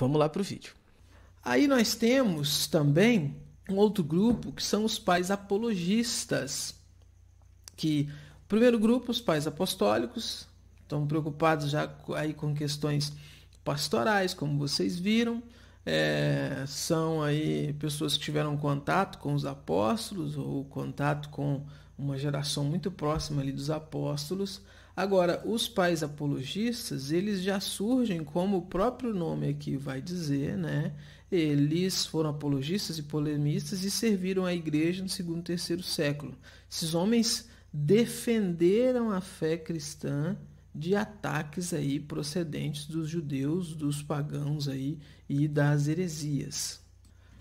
Vamos lá para o vídeo. Aí nós temos também um outro grupo que são os pais apologistas, que primeiro grupo os pais apostólicos estão preocupados já aí com questões pastorais, como vocês viram, é, são aí pessoas que tiveram contato com os apóstolos ou contato com uma geração muito próxima ali dos apóstolos Agora, os pais apologistas, eles já surgem, como o próprio nome aqui vai dizer, né? Eles foram apologistas e polemistas e serviram à igreja no segundo e terceiro século. Esses homens defenderam a fé cristã de ataques aí procedentes dos judeus, dos pagãos aí e das heresias.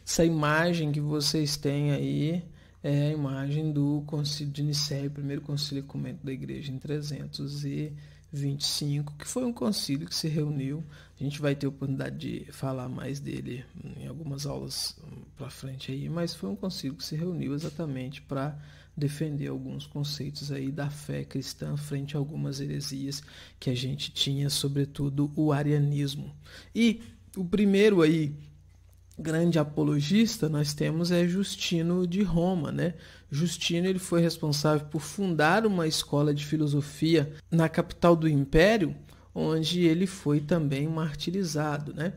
Essa imagem que vocês têm aí é a imagem do concílio de Nicéia, primeiro concílio ecumênico da igreja em 325, que foi um concílio que se reuniu. A gente vai ter oportunidade de falar mais dele em algumas aulas hum, para frente aí, mas foi um concílio que se reuniu exatamente para defender alguns conceitos aí da fé cristã frente a algumas heresias que a gente tinha, sobretudo o arianismo. E o primeiro aí grande apologista nós temos é Justino de Roma, né? Justino ele foi responsável por fundar uma escola de filosofia na capital do império, onde ele foi também martirizado, né?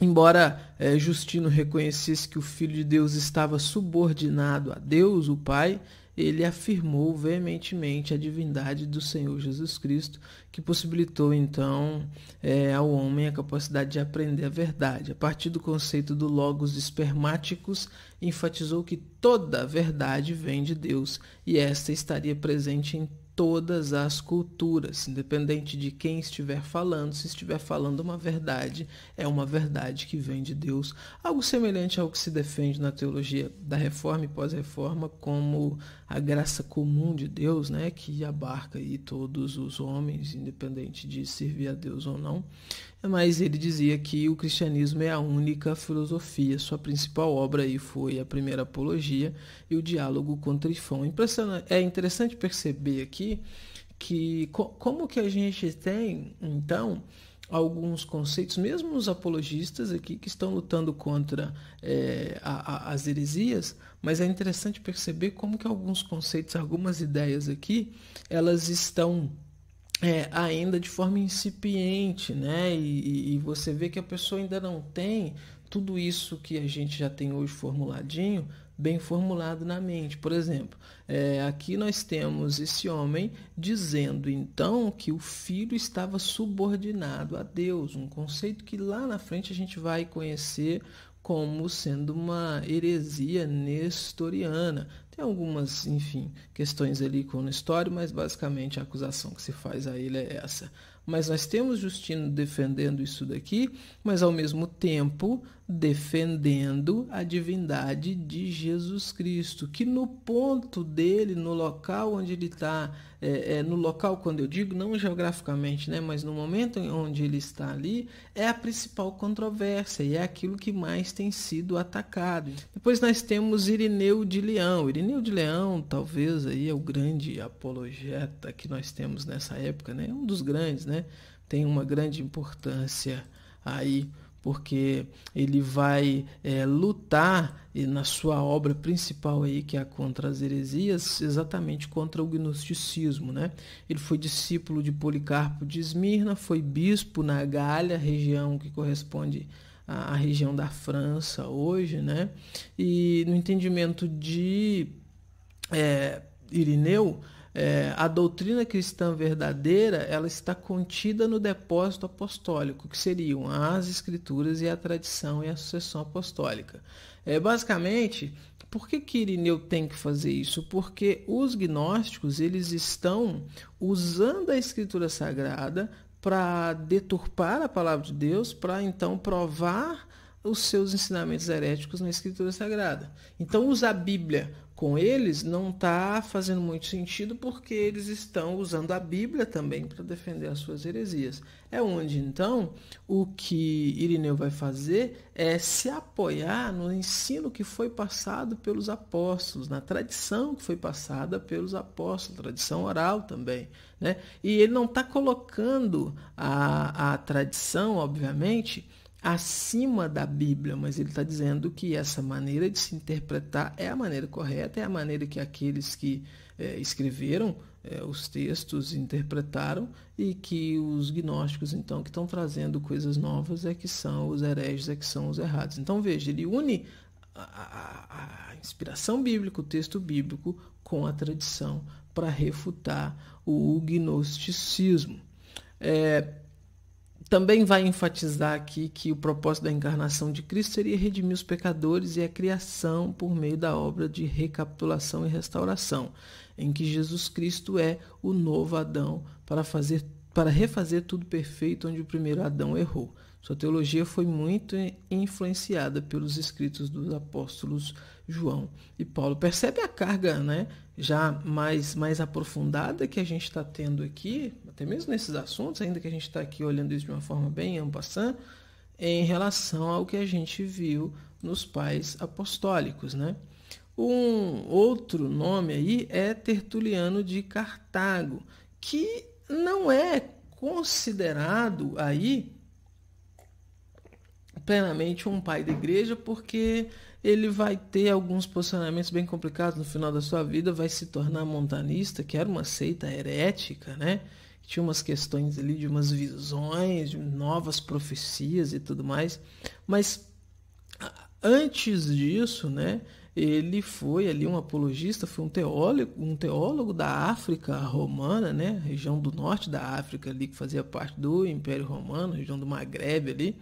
Embora é, Justino reconhecesse que o Filho de Deus estava subordinado a Deus, o Pai, ele afirmou veementemente a divindade do Senhor Jesus Cristo, que possibilitou então é, ao homem a capacidade de aprender a verdade. A partir do conceito do Logos espermáticos, enfatizou que toda a verdade vem de Deus e esta estaria presente em todas as culturas, independente de quem estiver falando, se estiver falando uma verdade, é uma verdade que vem de Deus, algo semelhante ao que se defende na teologia da reforma e pós-reforma como a graça comum de Deus, né, que abarca aí todos os homens, independente de servir a Deus ou não mas ele dizia que o cristianismo é a única filosofia. Sua principal obra aí foi a primeira apologia e o diálogo com Trifão. É interessante perceber aqui que como que a gente tem, então, alguns conceitos, mesmo os apologistas aqui que estão lutando contra é, a, a, as heresias, mas é interessante perceber como que alguns conceitos, algumas ideias aqui, elas estão é, ainda de forma incipiente, né? E, e, você vê que a pessoa ainda não tem tudo isso que a gente já tem hoje formuladinho, bem formulado na mente. Por exemplo, é, aqui nós temos esse homem dizendo então que o filho estava subordinado a Deus, um conceito que lá na frente a gente vai conhecer como sendo uma heresia nestoriana, tem algumas, enfim, questões ali com o Nestório, mas basicamente a acusação que se faz a ele é essa. Mas nós temos Justino defendendo isso daqui, mas ao mesmo tempo defendendo a divindade de Jesus Cristo, que no ponto dele, no local onde ele está, é, é, no local, quando eu digo, não geograficamente, né, mas no momento onde ele está ali, é a principal controvérsia e é aquilo que mais tem sido atacado. Depois nós temos Irineu de Leão. Irineu Irineu de Leão, talvez aí é o grande apologeta que nós temos nessa época, né? É um dos grandes, né? Tem uma grande importância aí porque ele vai é, lutar na sua obra principal aí que é a contra as heresias exatamente contra o gnosticismo né ele foi discípulo de Policarpo de Esmirna foi bispo na Gália região que corresponde a, região da França hoje, né? E no entendimento de é, Irineu, é, a doutrina cristã verdadeira ela está contida no depósito apostólico, que seriam as escrituras e a tradição e a sucessão apostólica. É, basicamente, por que, que Irineu tem que fazer isso? Porque os gnósticos eles estão usando a escritura sagrada para deturpar a palavra de Deus, para então provar os seus ensinamentos heréticos na Escritura Sagrada. Então, usar a Bíblia com eles não está fazendo muito sentido porque eles estão usando a Bíblia também para defender as suas heresias. É onde, então, o que Irineu vai fazer é se apoiar no ensino que foi passado pelos apóstolos, na tradição que foi passada pelos apóstolos, tradição oral também. Né? E ele não está colocando a, a tradição, obviamente, acima da Bíblia, mas ele está dizendo que essa maneira de se interpretar é a maneira correta, é a maneira que aqueles que é, escreveram é, os textos interpretaram e que os gnósticos, então, que estão trazendo coisas novas é que são os hereges, é que são os errados. Então, veja, ele une a, a, a inspiração bíblica, o texto bíblico, com a tradição para refutar o gnosticismo. É, também vai enfatizar aqui que o propósito da encarnação de Cristo seria redimir os pecadores e a criação por meio da obra de recapitulação e restauração, em que Jesus Cristo é o novo Adão para fazer para refazer tudo perfeito onde o primeiro Adão errou. Sua teologia foi muito influenciada pelos escritos dos apóstolos João e Paulo. Percebe a carga, né, já mais mais aprofundada que a gente está tendo aqui, até mesmo nesses assuntos, ainda que a gente está aqui olhando isso de uma forma bem ampassã, em relação ao que a gente viu nos pais apostólicos, né? Um outro nome aí é Tertuliano de Cartago, que não é considerado aí plenamente um pai da igreja, porque ele vai ter alguns posicionamentos bem complicados no final da sua vida, vai se tornar montanista, que era uma seita herética, né? Tinha umas questões ali de umas visões, de novas profecias e tudo mais. Mas antes disso, né? Ele foi ali um apologista, foi um teólogo, um teólogo da África romana, né? Região do norte da África ali que fazia parte do Império Romano, região do Magrebe ali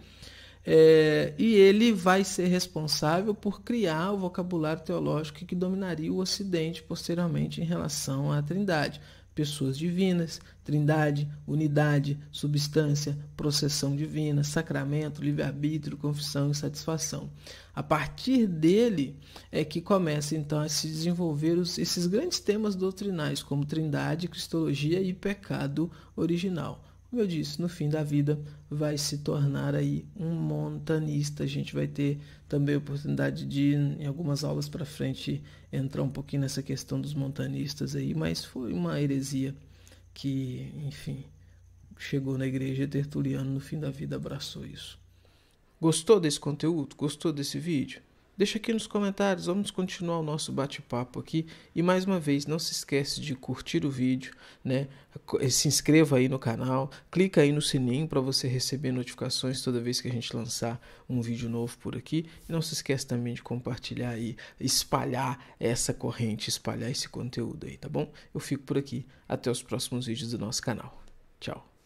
é, e ele vai ser responsável por criar o vocabulário teológico que dominaria o Ocidente posteriormente em relação à Trindade. Pessoas divinas, trindade, unidade, substância, processão divina, sacramento, livre-arbítrio, confissão e satisfação. A partir dele é que começa então a se desenvolver os, esses grandes temas doutrinais, como trindade, cristologia e pecado original. Como eu disse, no fim da vida vai se tornar aí um montanista. A gente vai ter também a oportunidade de, em algumas aulas para frente, entrar um pouquinho nessa questão dos montanistas aí, mas foi uma heresia que, enfim, chegou na igreja Tertuliano no fim da vida abraçou isso. Gostou desse conteúdo? Gostou desse vídeo? Deixa aqui nos comentários, vamos continuar o nosso bate-papo aqui. E mais uma vez, não se esquece de curtir o vídeo, né? Eh, se inscreva aí no canal, clica aí no sininho para você receber notificações toda vez que a gente lançar um vídeo novo por aqui. E não se esquece também de compartilhar aí, espalhar essa corrente, espalhar esse conteúdo aí, tá bom? Eu fico por aqui, até os próximos vídeos do nosso canal. Tchau.